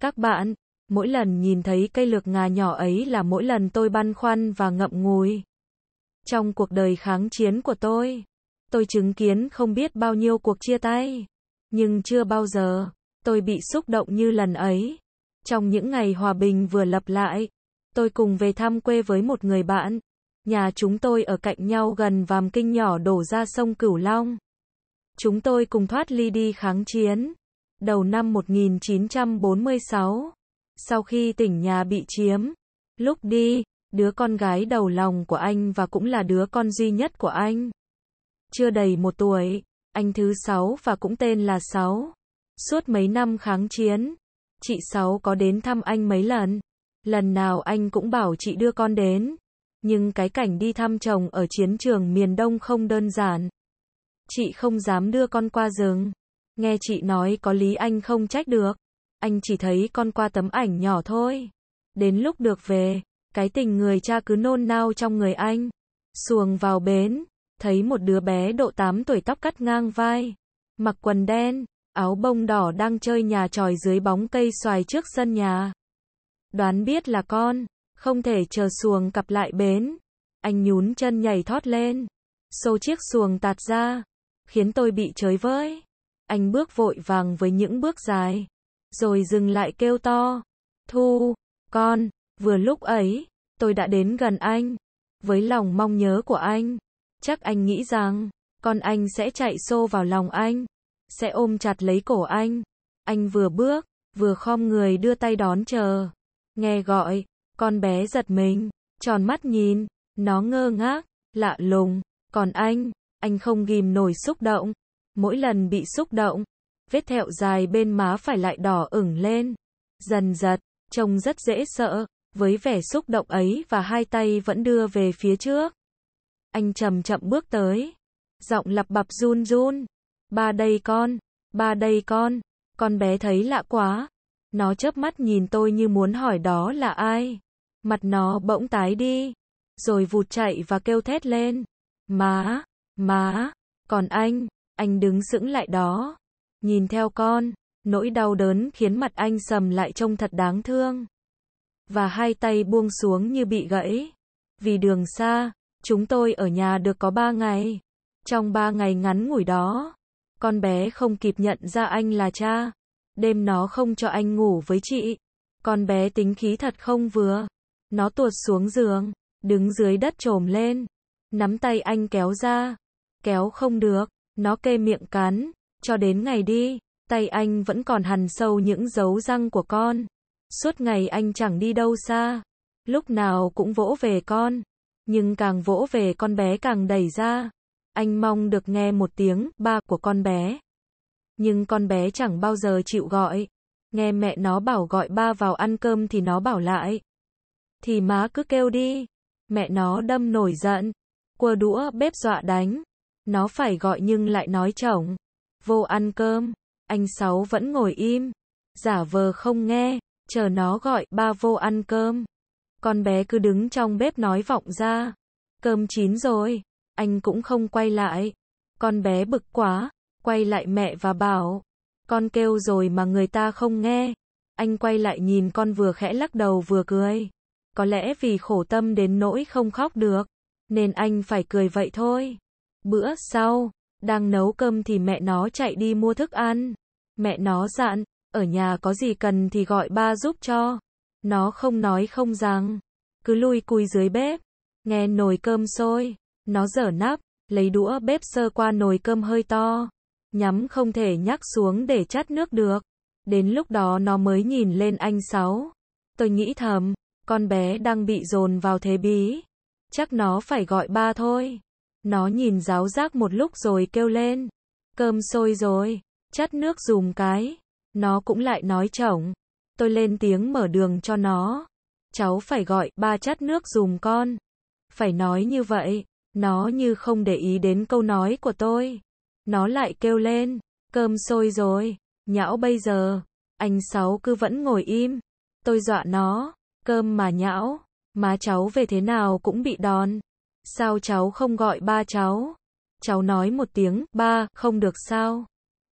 Các bạn, mỗi lần nhìn thấy cây lược ngà nhỏ ấy là mỗi lần tôi băn khoăn và ngậm ngùi. Trong cuộc đời kháng chiến của tôi, tôi chứng kiến không biết bao nhiêu cuộc chia tay, nhưng chưa bao giờ tôi bị xúc động như lần ấy. Trong những ngày hòa bình vừa lập lại, tôi cùng về thăm quê với một người bạn. Nhà chúng tôi ở cạnh nhau gần vàm kinh nhỏ đổ ra sông Cửu Long. Chúng tôi cùng thoát ly đi kháng chiến. Đầu năm 1946, sau khi tỉnh nhà bị chiếm, lúc đi, đứa con gái đầu lòng của anh và cũng là đứa con duy nhất của anh. Chưa đầy một tuổi, anh thứ sáu và cũng tên là sáu. Suốt mấy năm kháng chiến, chị sáu có đến thăm anh mấy lần. Lần nào anh cũng bảo chị đưa con đến. Nhưng cái cảnh đi thăm chồng ở chiến trường miền Đông không đơn giản. Chị không dám đưa con qua rừng. Nghe chị nói có lý anh không trách được. Anh chỉ thấy con qua tấm ảnh nhỏ thôi. Đến lúc được về, cái tình người cha cứ nôn nao trong người anh. Xuồng vào bến, thấy một đứa bé độ 8 tuổi tóc cắt ngang vai, mặc quần đen, áo bông đỏ đang chơi nhà tròi dưới bóng cây xoài trước sân nhà. Đoán biết là con, không thể chờ xuồng cặp lại bến. Anh nhún chân nhảy thoát lên, xô chiếc xuồng tạt ra, khiến tôi bị chới với. Anh bước vội vàng với những bước dài, rồi dừng lại kêu to. Thu, con, vừa lúc ấy, tôi đã đến gần anh. Với lòng mong nhớ của anh, chắc anh nghĩ rằng, con anh sẽ chạy xô vào lòng anh, sẽ ôm chặt lấy cổ anh. Anh vừa bước, vừa khom người đưa tay đón chờ. Nghe gọi, con bé giật mình, tròn mắt nhìn, nó ngơ ngác, lạ lùng, còn anh, anh không ghim nổi xúc động. Mỗi lần bị xúc động, vết thẹo dài bên má phải lại đỏ ửng lên. Dần giật, trông rất dễ sợ, với vẻ xúc động ấy và hai tay vẫn đưa về phía trước. Anh chậm chậm bước tới, giọng lặp bập run run. Ba đây con, ba đây con, con bé thấy lạ quá. Nó chớp mắt nhìn tôi như muốn hỏi đó là ai. Mặt nó bỗng tái đi, rồi vụt chạy và kêu thét lên. Má, má, còn anh, anh đứng sững lại đó, nhìn theo con, nỗi đau đớn khiến mặt anh sầm lại trông thật đáng thương. Và hai tay buông xuống như bị gãy. Vì đường xa, chúng tôi ở nhà được có ba ngày. Trong ba ngày ngắn ngủi đó, con bé không kịp nhận ra anh là cha. Đêm nó không cho anh ngủ với chị. Con bé tính khí thật không vừa. Nó tuột xuống giường, đứng dưới đất trồm lên. Nắm tay anh kéo ra. Kéo không được. Nó kê miệng cắn, cho đến ngày đi, tay anh vẫn còn hằn sâu những dấu răng của con. Suốt ngày anh chẳng đi đâu xa, lúc nào cũng vỗ về con, nhưng càng vỗ về con bé càng đẩy ra. Anh mong được nghe một tiếng ba của con bé. Nhưng con bé chẳng bao giờ chịu gọi. Nghe mẹ nó bảo gọi ba vào ăn cơm thì nó bảo lại. Thì má cứ kêu đi. Mẹ nó đâm nổi giận. Quơ đũa bếp dọa đánh. Nó phải gọi nhưng lại nói chổng. Vô ăn cơm. Anh Sáu vẫn ngồi im. Giả vờ không nghe. Chờ nó gọi ba vô ăn cơm. Con bé cứ đứng trong bếp nói vọng ra. Cơm chín rồi. Anh cũng không quay lại. Con bé bực quá. Quay lại mẹ và bảo. Con kêu rồi mà người ta không nghe. Anh quay lại nhìn con vừa khẽ lắc đầu vừa cười. Có lẽ vì khổ tâm đến nỗi không khóc được. Nên anh phải cười vậy thôi. Bữa sau, đang nấu cơm thì mẹ nó chạy đi mua thức ăn. Mẹ nó dặn, ở nhà có gì cần thì gọi ba giúp cho. Nó không nói không rằng, cứ lui cùi dưới bếp, nghe nồi cơm sôi, nó dở nắp, lấy đũa bếp sơ qua nồi cơm hơi to, nhắm không thể nhắc xuống để chắt nước được. Đến lúc đó nó mới nhìn lên anh Sáu. Tôi nghĩ thầm, con bé đang bị dồn vào thế bí. Chắc nó phải gọi ba thôi. Nó nhìn giáo giác một lúc rồi kêu lên. Cơm sôi rồi, chắt nước dùm cái. Nó cũng lại nói chổng. Tôi lên tiếng mở đường cho nó. Cháu phải gọi ba chắt nước dùm con. Phải nói như vậy. Nó như không để ý đến câu nói của tôi. Nó lại kêu lên. Cơm sôi rồi. Nhão bây giờ. Anh Sáu cứ vẫn ngồi im. Tôi dọa nó. Cơm mà nhão. Má cháu về thế nào cũng bị đòn sao cháu không gọi ba cháu? Cháu nói một tiếng, ba, không được sao?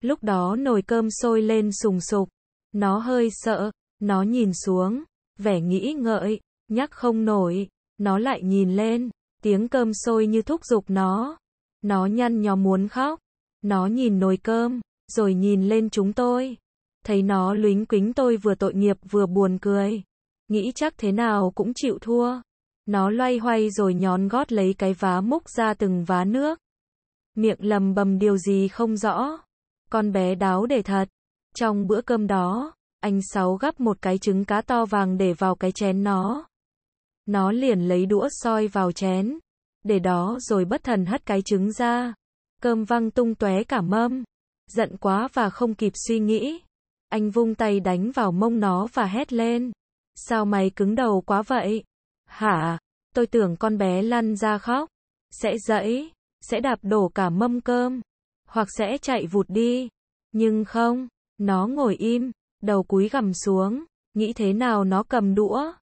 Lúc đó nồi cơm sôi lên sùng sục, nó hơi sợ, nó nhìn xuống, vẻ nghĩ ngợi, nhắc không nổi, nó lại nhìn lên, tiếng cơm sôi như thúc giục nó. Nó nhăn nhó muốn khóc, nó nhìn nồi cơm, rồi nhìn lên chúng tôi. Thấy nó lính quính tôi vừa tội nghiệp vừa buồn cười. Nghĩ chắc thế nào cũng chịu thua. Nó loay hoay rồi nhón gót lấy cái vá múc ra từng vá nước. Miệng lầm bầm điều gì không rõ. Con bé đáo để thật. Trong bữa cơm đó, anh Sáu gắp một cái trứng cá to vàng để vào cái chén nó. Nó liền lấy đũa soi vào chén. Để đó rồi bất thần hất cái trứng ra. Cơm văng tung tóe cả mâm. Giận quá và không kịp suy nghĩ. Anh vung tay đánh vào mông nó và hét lên. Sao mày cứng đầu quá vậy? Hả? Tôi tưởng con bé lăn ra khóc. Sẽ dẫy, sẽ đạp đổ cả mâm cơm. Hoặc sẽ chạy vụt đi. Nhưng không, nó ngồi im, đầu cúi gằm xuống. Nghĩ thế nào nó cầm đũa.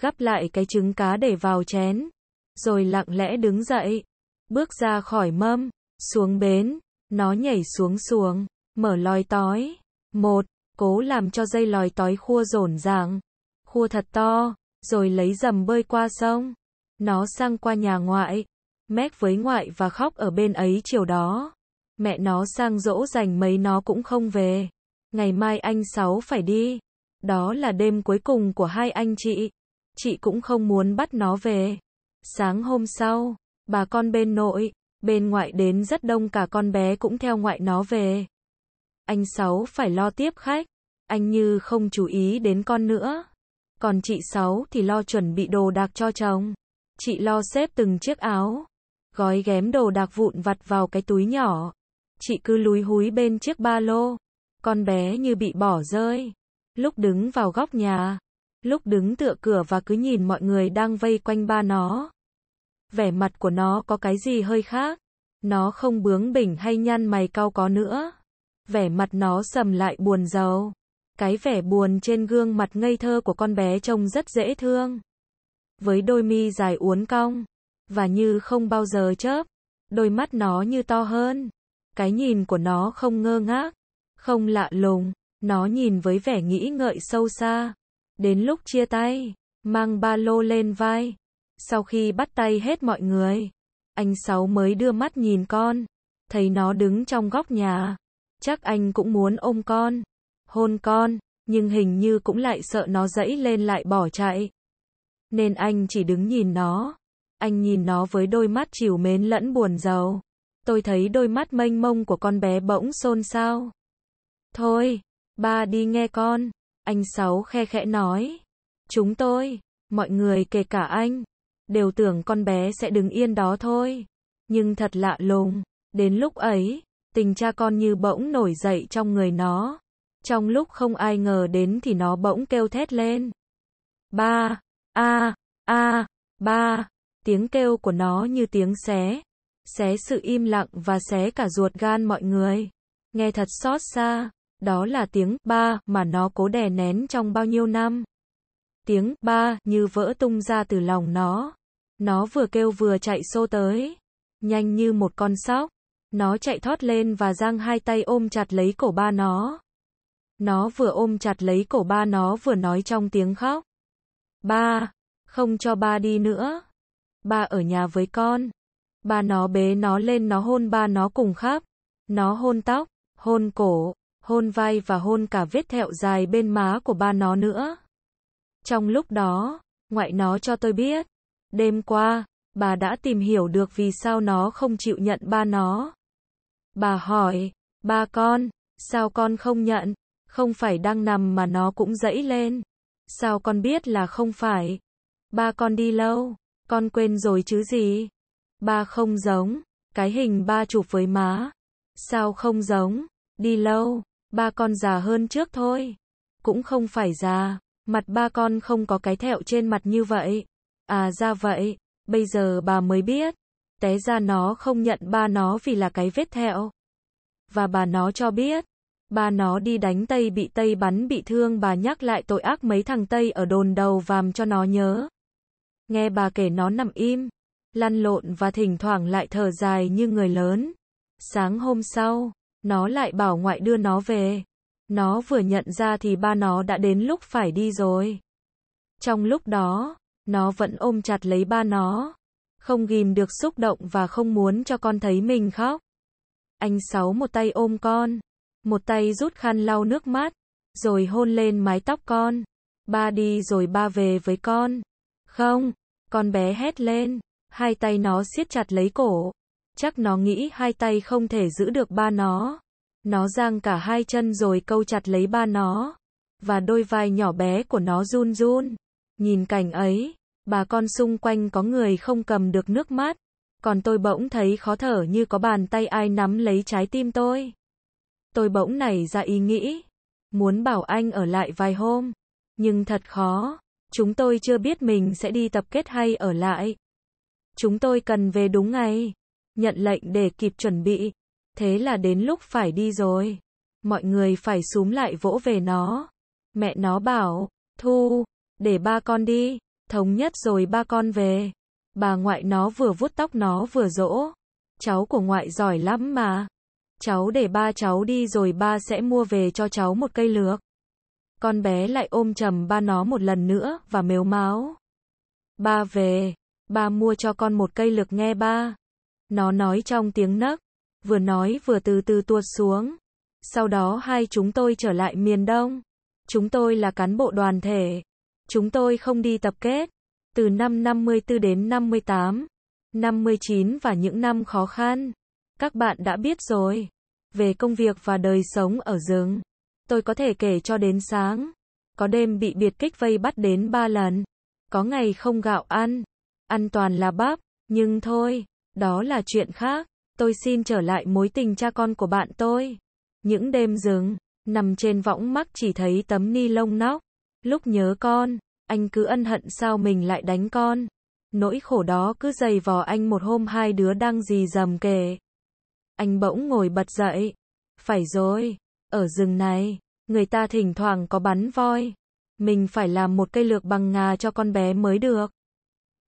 Gắp lại cái trứng cá để vào chén. Rồi lặng lẽ đứng dậy. Bước ra khỏi mâm, xuống bến. Nó nhảy xuống xuống, mở lòi tói. Một, cố làm cho dây lòi tói khua rồn ràng. Khua thật to, rồi lấy dầm bơi qua sông. Nó sang qua nhà ngoại, mép với ngoại và khóc ở bên ấy chiều đó. Mẹ nó sang dỗ dành mấy nó cũng không về. Ngày mai anh Sáu phải đi. Đó là đêm cuối cùng của hai anh chị. Chị cũng không muốn bắt nó về. Sáng hôm sau, bà con bên nội, bên ngoại đến rất đông cả con bé cũng theo ngoại nó về. Anh Sáu phải lo tiếp khách. Anh Như không chú ý đến con nữa còn chị Sáu thì lo chuẩn bị đồ đạc cho chồng. Chị lo xếp từng chiếc áo, gói ghém đồ đạc vụn vặt vào cái túi nhỏ. Chị cứ lúi húi bên chiếc ba lô, con bé như bị bỏ rơi. Lúc đứng vào góc nhà, lúc đứng tựa cửa và cứ nhìn mọi người đang vây quanh ba nó. Vẻ mặt của nó có cái gì hơi khác, nó không bướng bỉnh hay nhăn mày cau có nữa. Vẻ mặt nó sầm lại buồn rầu. Cái vẻ buồn trên gương mặt ngây thơ của con bé trông rất dễ thương. Với đôi mi dài uốn cong, và như không bao giờ chớp, đôi mắt nó như to hơn. Cái nhìn của nó không ngơ ngác, không lạ lùng, nó nhìn với vẻ nghĩ ngợi sâu xa. Đến lúc chia tay, mang ba lô lên vai. Sau khi bắt tay hết mọi người, anh Sáu mới đưa mắt nhìn con, thấy nó đứng trong góc nhà. Chắc anh cũng muốn ôm con hôn con, nhưng hình như cũng lại sợ nó dẫy lên lại bỏ chạy. Nên anh chỉ đứng nhìn nó. Anh nhìn nó với đôi mắt chiều mến lẫn buồn giàu. Tôi thấy đôi mắt mênh mông của con bé bỗng xôn xao. Thôi, ba đi nghe con. Anh Sáu khe khẽ nói. Chúng tôi, mọi người kể cả anh, đều tưởng con bé sẽ đứng yên đó thôi. Nhưng thật lạ lùng, đến lúc ấy, tình cha con như bỗng nổi dậy trong người nó trong lúc không ai ngờ đến thì nó bỗng kêu thét lên. Ba, a, a, ba, tiếng kêu của nó như tiếng xé, xé sự im lặng và xé cả ruột gan mọi người. Nghe thật xót xa, đó là tiếng ba mà nó cố đè nén trong bao nhiêu năm. Tiếng ba như vỡ tung ra từ lòng nó. Nó vừa kêu vừa chạy xô tới, nhanh như một con sóc. Nó chạy thoát lên và giang hai tay ôm chặt lấy cổ ba nó. Nó vừa ôm chặt lấy cổ ba nó vừa nói trong tiếng khóc. Ba, không cho ba đi nữa. Ba ở nhà với con. Ba nó bế nó lên nó hôn ba nó cùng khắp. Nó hôn tóc, hôn cổ, hôn vai và hôn cả vết thẹo dài bên má của ba nó nữa. Trong lúc đó, ngoại nó cho tôi biết. Đêm qua, bà đã tìm hiểu được vì sao nó không chịu nhận ba nó. Bà hỏi, ba con, sao con không nhận? Không phải đang nằm mà nó cũng dẫy lên. Sao con biết là không phải? Ba con đi lâu, con quên rồi chứ gì? Ba không giống, cái hình ba chụp với má. Sao không giống? Đi lâu, ba con già hơn trước thôi. Cũng không phải già, mặt ba con không có cái thẹo trên mặt như vậy. À ra vậy, bây giờ bà mới biết. Té ra nó không nhận ba nó vì là cái vết thẹo. Và bà nó cho biết, ba nó đi đánh Tây bị Tây bắn bị thương bà nhắc lại tội ác mấy thằng Tây ở đồn đầu vàm cho nó nhớ. Nghe bà kể nó nằm im, lăn lộn và thỉnh thoảng lại thở dài như người lớn. Sáng hôm sau, nó lại bảo ngoại đưa nó về. Nó vừa nhận ra thì ba nó đã đến lúc phải đi rồi. Trong lúc đó, nó vẫn ôm chặt lấy ba nó. Không ghim được xúc động và không muốn cho con thấy mình khóc. Anh Sáu một tay ôm con một tay rút khăn lau nước mắt, rồi hôn lên mái tóc con. Ba đi rồi ba về với con. Không, con bé hét lên, hai tay nó siết chặt lấy cổ. Chắc nó nghĩ hai tay không thể giữ được ba nó. Nó giang cả hai chân rồi câu chặt lấy ba nó. Và đôi vai nhỏ bé của nó run run. Nhìn cảnh ấy, bà con xung quanh có người không cầm được nước mắt. Còn tôi bỗng thấy khó thở như có bàn tay ai nắm lấy trái tim tôi. Tôi bỗng nảy ra ý nghĩ, muốn bảo anh ở lại vài hôm, nhưng thật khó, chúng tôi chưa biết mình sẽ đi tập kết hay ở lại. Chúng tôi cần về đúng ngày, nhận lệnh để kịp chuẩn bị, thế là đến lúc phải đi rồi. Mọi người phải súm lại vỗ về nó. Mẹ nó bảo, Thu, để ba con đi, thống nhất rồi ba con về. Bà ngoại nó vừa vuốt tóc nó vừa dỗ. Cháu của ngoại giỏi lắm mà. Cháu để ba cháu đi rồi ba sẽ mua về cho cháu một cây lược. Con bé lại ôm chầm ba nó một lần nữa và mếu máu. Ba về, ba mua cho con một cây lược nghe ba. Nó nói trong tiếng nấc, vừa nói vừa từ từ tuột xuống. Sau đó hai chúng tôi trở lại miền Đông. Chúng tôi là cán bộ đoàn thể. Chúng tôi không đi tập kết. Từ năm 54 đến 58, 59 và những năm khó khăn các bạn đã biết rồi. Về công việc và đời sống ở rừng, tôi có thể kể cho đến sáng. Có đêm bị biệt kích vây bắt đến ba lần. Có ngày không gạo ăn. Ăn toàn là bắp, nhưng thôi, đó là chuyện khác. Tôi xin trở lại mối tình cha con của bạn tôi. Những đêm rừng, nằm trên võng mắc chỉ thấy tấm ni lông nóc. Lúc nhớ con, anh cứ ân hận sao mình lại đánh con. Nỗi khổ đó cứ dày vò anh một hôm hai đứa đang gì dầm kề anh bỗng ngồi bật dậy. Phải rồi, ở rừng này, người ta thỉnh thoảng có bắn voi. Mình phải làm một cây lược bằng ngà cho con bé mới được.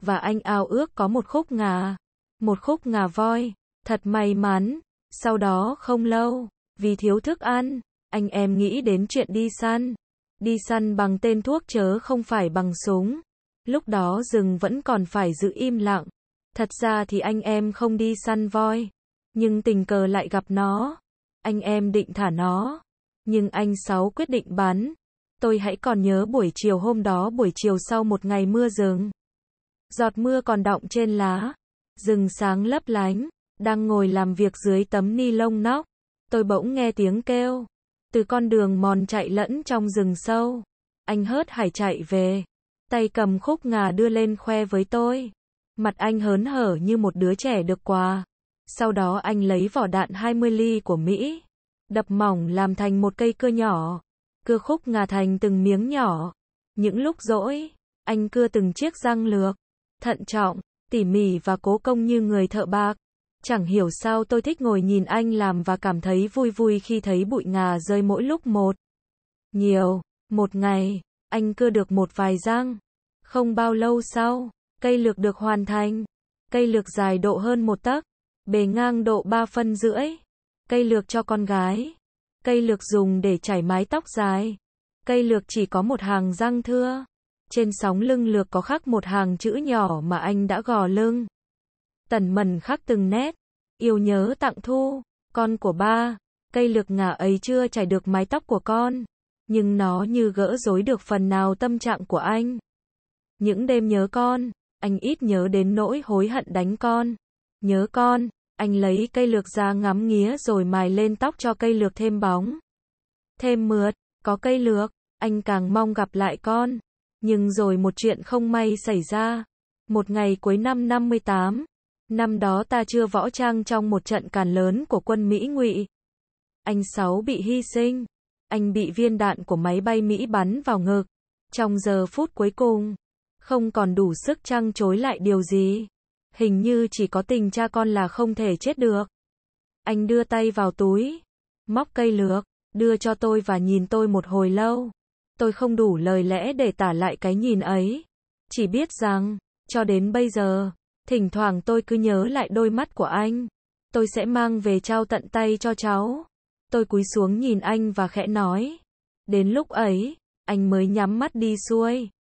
Và anh ao ước có một khúc ngà, một khúc ngà voi, thật may mắn. Sau đó không lâu, vì thiếu thức ăn, anh em nghĩ đến chuyện đi săn. Đi săn bằng tên thuốc chớ không phải bằng súng. Lúc đó rừng vẫn còn phải giữ im lặng. Thật ra thì anh em không đi săn voi, nhưng tình cờ lại gặp nó. Anh em định thả nó, nhưng anh Sáu quyết định bán. Tôi hãy còn nhớ buổi chiều hôm đó buổi chiều sau một ngày mưa rừng. Giọt mưa còn đọng trên lá, rừng sáng lấp lánh, đang ngồi làm việc dưới tấm ni lông nóc. Tôi bỗng nghe tiếng kêu, từ con đường mòn chạy lẫn trong rừng sâu. Anh hớt hải chạy về, tay cầm khúc ngà đưa lên khoe với tôi. Mặt anh hớn hở như một đứa trẻ được quà. Sau đó anh lấy vỏ đạn 20 ly của Mỹ, đập mỏng làm thành một cây cưa nhỏ, cưa khúc ngà thành từng miếng nhỏ. Những lúc rỗi, anh cưa từng chiếc răng lược, thận trọng, tỉ mỉ và cố công như người thợ bạc. Chẳng hiểu sao tôi thích ngồi nhìn anh làm và cảm thấy vui vui khi thấy bụi ngà rơi mỗi lúc một. Nhiều, một ngày, anh cưa được một vài răng. Không bao lâu sau, cây lược được hoàn thành. Cây lược dài độ hơn một tấc, bề ngang độ 3 phân rưỡi, cây lược cho con gái, cây lược dùng để chải mái tóc dài, cây lược chỉ có một hàng răng thưa, trên sóng lưng lược có khắc một hàng chữ nhỏ mà anh đã gò lưng. Tần mần khắc từng nét, yêu nhớ tặng thu, con của ba, cây lược ngả ấy chưa chải được mái tóc của con, nhưng nó như gỡ rối được phần nào tâm trạng của anh. Những đêm nhớ con, anh ít nhớ đến nỗi hối hận đánh con. Nhớ con, anh lấy cây lược ra ngắm nghía rồi mài lên tóc cho cây lược thêm bóng. Thêm mượt, có cây lược, anh càng mong gặp lại con. Nhưng rồi một chuyện không may xảy ra. Một ngày cuối năm 58, năm đó ta chưa võ trang trong một trận càn lớn của quân Mỹ ngụy. Anh Sáu bị hy sinh. Anh bị viên đạn của máy bay Mỹ bắn vào ngực. Trong giờ phút cuối cùng, không còn đủ sức trăng chối lại điều gì hình như chỉ có tình cha con là không thể chết được. Anh đưa tay vào túi, móc cây lược, đưa cho tôi và nhìn tôi một hồi lâu. Tôi không đủ lời lẽ để tả lại cái nhìn ấy. Chỉ biết rằng, cho đến bây giờ, thỉnh thoảng tôi cứ nhớ lại đôi mắt của anh. Tôi sẽ mang về trao tận tay cho cháu. Tôi cúi xuống nhìn anh và khẽ nói. Đến lúc ấy, anh mới nhắm mắt đi xuôi.